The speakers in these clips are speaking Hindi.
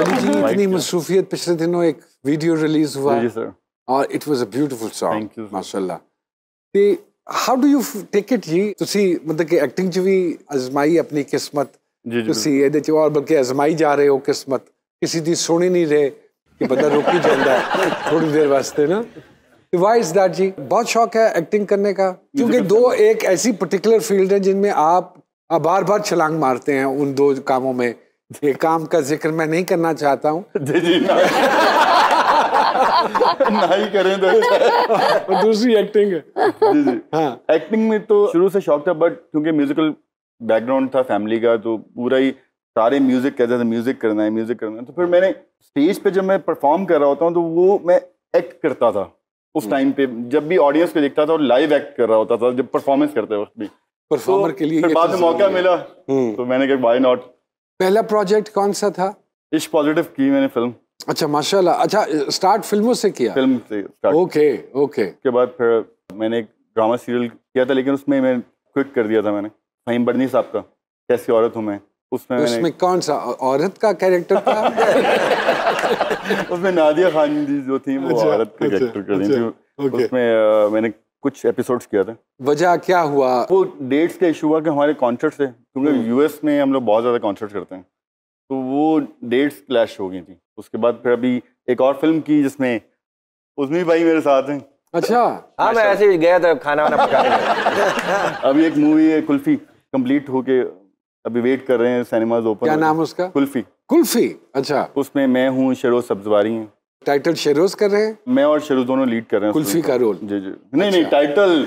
इतनी मसरूफियत पिछले दिनों एक वीडियो रिलीज हुआ और it was a beautiful song माशाल्लाह वाई इज दैट जी बहुत शौक है एक्टिंग करने का क्योंकि दो एक ऐसी पर्टिकुलर फील्ड है जिनमें आप बार बार छलांग मारते हैं उन दो कामों में ये काम का जिक्र मैं नहीं करना चाहता हूँ जी जी ना, ना ही करें तो दूसरी एक्टिंग है जी जी हाँ एक्टिंग में तो शुरू से शौक था बट क्योंकि म्यूजिकल बैकग्राउंड था फैमिली का तो पूरा ही सारे म्यूजिक कहते थे म्यूजिक करना है म्यूजिक करना है तो फिर मैंने स्टेज पे जब मैं परफॉर्म कर रहा होता हूँ तो वो मैं एक्ट करता था उस टाइम हम्म। पे जब भी ऑडियंस को देखता था और लाइव एक्ट कर रहा होता था जब परफॉर्मेंस करते वक्त भी परफॉर्मर तो के लिए बाद तो में मौका मिला हम्म। तो मैंने कहा बाई नॉट पहला प्रोजेक्ट कौन सा था इश्क पॉजिटिव की मैंने फिल्म अच्छा माशाल्लाह अच्छा स्टार्ट फिल्मों से किया फिल्म से ओके ओके के बाद फिर मैंने एक ड्रामा सीरियल किया था लेकिन उसमें मैं क्विट कर दिया था मैंने फहीम बर्नी साहब का कैसी औरत हूँ मैं उसमें उसमें कौन सा औरत का कैरेक्टर था उसमें नादिया खान जी जो थी वो अच्छा, औरत का कैरेक्टर अच्छा, कर दी थी अच्छा, उसमें मैंने कुछ एपिसोड्स किया था वजह क्या हुआ वो डेट्स का इशू हुआ कि हमारे कॉन्सर्ट थे क्योंकि यूएस हम्म। में हम लोग बहुत ज़्यादा कॉन्सर्ट करते हैं तो वो डेट्स क्लैश हो गई थी उसके बाद फिर अभी एक और फिल्म की जिसमें उसमें भाई मेरे साथ हैं अच्छा हाँ मैं ऐसे ही गया था खाना वाना पका अभी एक मूवी है कुल्फी कंप्लीट होके अभी वेट कर रहे हैं सिनेमाज ओपन क्या नाम उसका कुल्फी कुल्फी अच्छा उसमें मैं हूँ शेरो सब्जवारी हैं टाइटल शेरोज कर रहे हैं मैं और शेरोज दोनों लीड कर रहे हैं कुल्फी का रोल जी जी नहीं अच्छा। नहीं टाइटल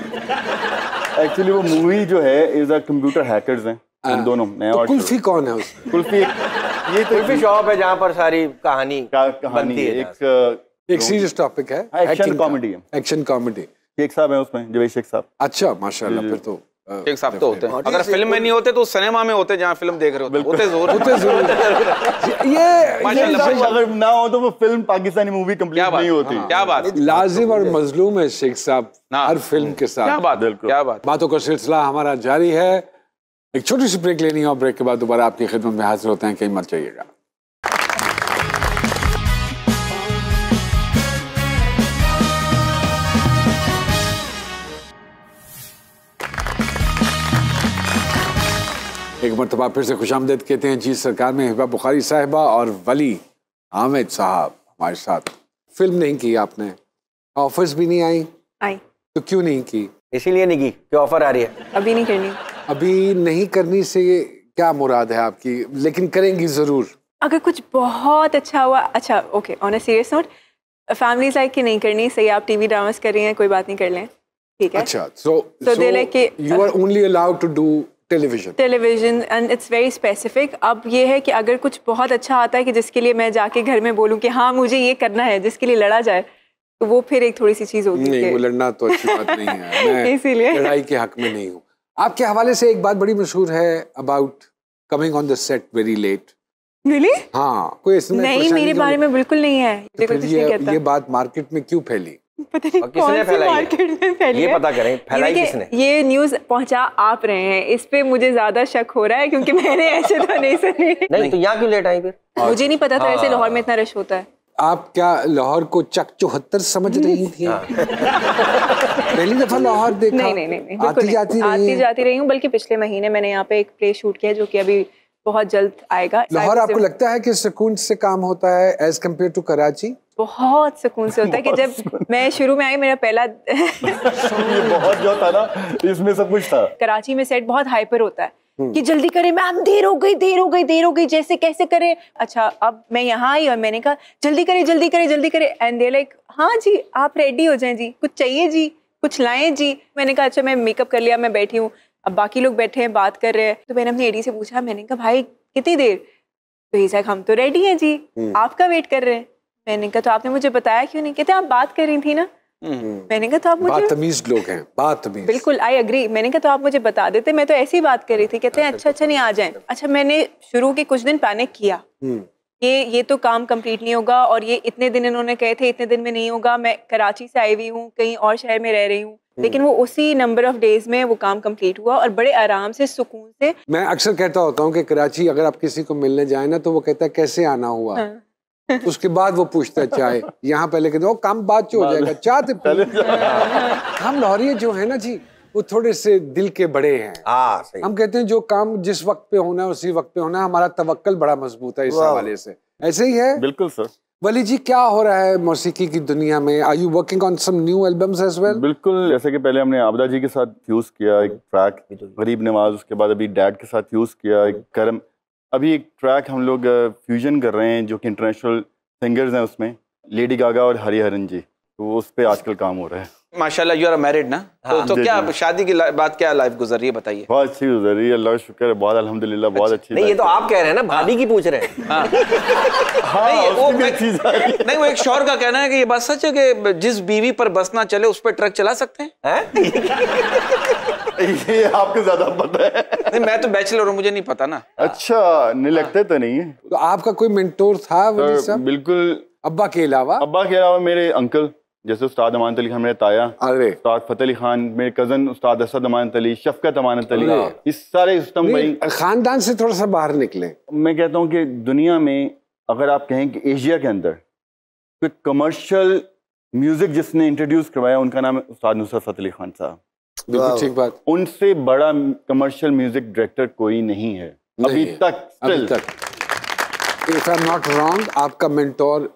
एक्चुअली वो मूवी जो है इज अ कंप्यूटर हैकर्स हैं हाँ। हम दोनों मैं तो और कुल्फी कौन है उस कुल्फी ये तो कुल्फी शॉप है जहां पर सारी कहानी का, कहानी है एक uh, एक सीरियस टॉपिक है एक्शन कॉमेडी है एक्शन कॉमेडी शेख साहब है उसमें जवेश शेख साहब अच्छा माशाल्लाह फिर तो शेख हाँ, साहब तो होते हैं अगर फिल्म में नहीं होते तो सिनेमा में होते जहाँ फिल्म देख रहे होते होते जरूर होते ये अगर ना हो तो वो फिल्म पाकिस्तानी मूवी कंप्लीट नहीं होती हाँ, क्या बात हाँ, लाजिम और मजलूम है शेख साहब हर फिल्म के साथ क्या बात क्या बात बातों का सिलसिला हमारा जारी है एक छोटी सी ब्रेक लेनी है और ब्रेक के बाद दोबारा आपकी खिदमत में हाजिर होते हैं कहीं मत जाइएगा एक मरतबा फिर से खुश आमदेद कहते हैं जी सरकार में हिबा बुखारी साहिबा और वली आमिद साहब हमारे साथ फिल्म नहीं की आपने ऑफर्स भी नहीं आई आई तो क्यों नहीं की इसीलिए नहीं की कि ऑफर आ रही है अभी नहीं करनी अभी नहीं करनी से क्या मुराद है आपकी लेकिन करेंगी ज़रूर अगर कुछ बहुत अच्छा हुआ अच्छा okay on a serious note family like कि नहीं करनी सही आप टीवी ड्रामास कर रही हैं कोई बात नहीं कर लें ठीक है अच्छा so so they like you are only allowed to do television television and it's very specific अब ये है कि अगर कुछ बहुत अच्छा आता है कि जिसके लिए मैं जाके घर में बोलूँ कि हाँ मुझे ये करना है जिसके लिए लड़ा जाए तो वो फिर एक थोड़ी सी चीज़ होती नहीं, है वो लड़ना तो अच्छी बात नहीं है इसीलिए लड़ाई के हक में नहीं हूँ आपके हवाले से एक बात बड़ी मशहूर है about coming on the set very late really? हाँ कोई नहीं मेरे तो बारे में बिल्कुल नहीं है तो ये, ये बात मार्केट में क्यों फैली पता नहीं कौन सी मार्केट में फैली ये है? पता करें फैलाई किसने ये न्यूज पहुंचा आप रहे हैं इस पे मुझे ज्यादा शक हो रहा है क्योंकि मैंने ऐसे तो नहीं सुनी नहीं तो यहाँ क्यों लेट आई फिर मुझे नहीं पता था ऐसे लाहौर में हाँ। इतना रश होता है आप क्या लाहौर को चक चौहत्तर समझ रही थी हाँ। पहली दफा लाहौर देखा नहीं नहीं नहीं आती जाती रही हूँ बल्कि पिछले महीने मैंने यहाँ पे एक प्ले शूट किया जो कि अभी बहुत जल्द आएगा लाहौर आपको लगता है कि सुकून से काम होता है एज कम्पेयर टू कराची बहुत सुकून से होता है कि जब मैं शुरू में आई मेरा पहला ये बहुत जो था ना इसमें सब कुछ था कराची में सेट बहुत हाइपर होता है हम्म। कि जल्दी करें मैम देर हो गई देर हो गई देर हो गई जैसे कैसे करें अच्छा अब मैं यहाँ आई और मैंने कहा जल्दी करें जल्दी करें जल्दी करें एंड दे लाइक हाँ जी आप रेडी हो जाएं जी कुछ चाहिए जी कुछ लाएं जी मैंने कहा अच्छा मैं मेकअप कर लिया मैं बैठी हूँ अब बाकी लोग बैठे हैं बात कर रहे हैं तो मैंने अपने एडी से पूछा मैंने कहा भाई कितनी देर तो ये हम तो रेडी हैं जी हम्म। आपका वेट कर रहे हैं मैंने कहा तो आपने मुझे बताया क्यों नहीं कहते आप बात कर रही थी ना हम्म। मैंने कहा तो आप मुझे बातमीज लोग हैं बातमीज बिल्कुल आई अग्री मैंने कहा तो आप मुझे बता देते मैं तो ऐसी बात कर रही थी कहते हैं अच्छा अच्छा नहीं आ जाए अच्छा मैंने शुरू के कुछ दिन पैनिक किया हम्म। ये ये तो काम कंप्लीट नहीं होगा और ये इतने दिन इन्होंने कहे थे इतने दिन में नहीं होगा मैं कराची से आई हुई हूँ कहीं और शहर में रह रही हूँ हम्म। लेकिन वो उसी नंबर ऑफ डेज में वो काम कंप्लीट हुआ और बड़े आराम से सुकून से मैं अक्सर कहता होता हूँ कि कराची अगर आप किसी को मिलने जाए ना तो वो कहता है कैसे आना हुआ हाँ। उसके बाद वो पूछता है चाय यहाँ पहले कहते काम बाद चो हो जाएगा चाय हम तो लाहौरिये जो है ना जी वो थोड़े से दिल के बड़े हैं आ, सही। हम कहते हैं जो काम जिस वक्त पे होना है उसी वक्त पे होना है हमारा तवक्ल बड़ा मजबूत है इस हवाले से ऐसे ही है बिल्कुल सर वली जी क्या हो रहा है मौसीकी की दुनिया में are you working on some new albums as well बिल्कुल जैसे कि पहले हमने आबदा जी के साथ यूज किया एक ट्रैक गरीब नवाज उसके बाद अभी डैड के साथ यूज किया एक करम अभी एक ट्रैक हम लोग फ्यूजन कर रहे हैं जो कि इंटरनेशनल सिंगर्स हैं उसमें लेडी गागा और हरिहरन जी तो उस पर आजकल काम हो रहा है माशाल्लाह यू आर मैरिड ना तो- हाँ, तो, तो क्या शादी की बात क्या लाइफ गुजर रही है बताइए बहुत अच्छी गुजर रही है अल्लाह शुक्र है बहुत अल्हम्दुलिल्लाह बहुत अच्छा। अच्छी नहीं ये तो आप कह रहे हैं ना भाभी हाँ। की पूछ रहे हैं हाँ, नहीं वो नहीं वो एक शोर का कहना है कि ये बात सच है कि जिस बीवी पर बस ना चले उस पर ट्रक चला सकते हैं ये आपको ज्यादा पता है नहीं मैं तो बैचलर हूँ मुझे नहीं पता ना अच्छा नहीं हाँ। लगते तो नहीं है तो आपका कोई मेंटोर था बिल्कुल अब्बा के अलावा अब्बा के अलावा मेरे अंकल जैसे उस्ताद अमानत अली हमने ताया अरे उस्ताद फतेह अली खान मेरे कज़न उस्ताद असद अमानत अली शफकत अमानत अली इस सारे उस्तम भाई ख़ानदान से थोड़ा सा बाहर निकले मैं कहता हूँ कि दुनिया में अगर आप कहें कि एशिया के अंदर तो कमर्शियल म्यूज़िक जिसने इंट्रोड्यूस करवाया उनका नाम है उस्ताद नुसरत फतेह अली खान साहब बिल्कुल ठीक बात उनसे बड़ा कमर्शियल म्यूजिक डायरेक्टर कोई नहीं है अभी तक अभी तक if I am not wrong आपका मेंटोर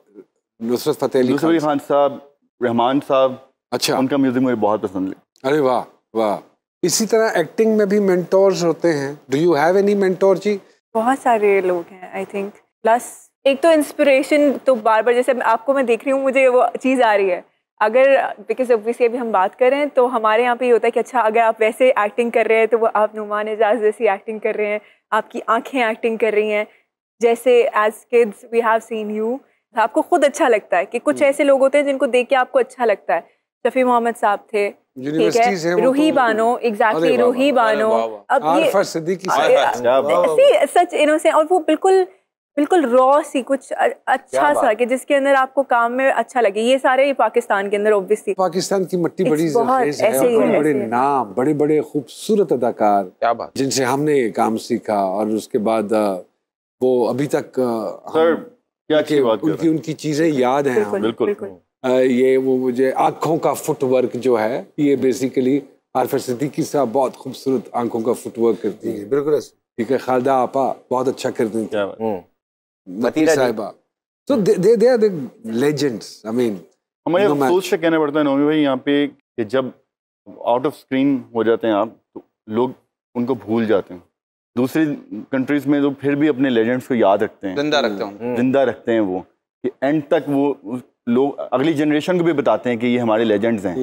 नुसरत फतेह अली खान साहब रहमान साहब अच्छा उनका म्यूजिक मुझे बहुत पसंद है अरे वाह वाह इसी तरह एक्टिंग में भी मेंटोर्स होते हैं do you have any mentor जी बहुत सारे लोग हैं आई थिंक प्लस एक तो इंस्पिरेशन तो बार बार जैसे आपको मैं देख रही हूँ मुझे वो चीज़ आ रही है अगर बिकॉज ऑब्वियसली अभी हम बात कर रहे हैं तो हमारे यहाँ पे ये होता है कि अच्छा अगर आप वैसे एक्टिंग कर रहे हैं तो वो आप नुमान एजाज जैसी एक्टिंग कर रहे हैं आपकी आंखें एक्टिंग कर रही हैं जैसे as kids we have seen you आपको खुद अच्छा लगता है कि कुछ हम्म। ऐसे लोग होते हैं जिनको देख के आपको अच्छा लगता है शफी मोहम्मद साहब थे ठीक है रूही तो- बानो एग्जैक्टली रूही बानो अब ये सच इन्हों से और वो बिल्कुल बिल्कुल रॉ सी कुछ अच्छा सा कि जिसके अंदर आपको काम में अच्छा लगे ये सारे ये पाकिस्तान के अंदर ऑब्वियसली पाकिस्तान की मट्टी बड़ी है ऐसे है बड़े बड़े नाम बड़े बड़े खूबसूरत अदाकार क्या बात जिनसे हमने काम सीखा और उसके बाद वो अभी तक क्या चीज बात उनकी उनकी चीज़ें याद हैं बिल्कुल, ये वो मुझे आंखों का फुटवर्क जो है ये बेसिकली आरफर सिद्दीकी साहब बहुत खूबसूरत आंखों का फुटवर्क करती है बिल्कुल ठीक है खालदा आपा बहुत अच्छा करती थी हम्म। हम्म। साहिबा तो they they are legends I mean हमें सोच से कहना पड़ता है नोमी भाई यहाँ पे कि जब आउट ऑफ स्क्रीन हो जाते हैं आप तो लोग उनको भूल जाते हैं दूसरी कंट्रीज में तो फिर भी अपने लेजेंड्स को याद रखते हैं जिंदा रखते हैं हम्म। जिंदा रखते हैं वो कि एंड तक वो लोग अगली जनरेशन को भी बताते हैं कि ये हमारे लेजेंड्स हैं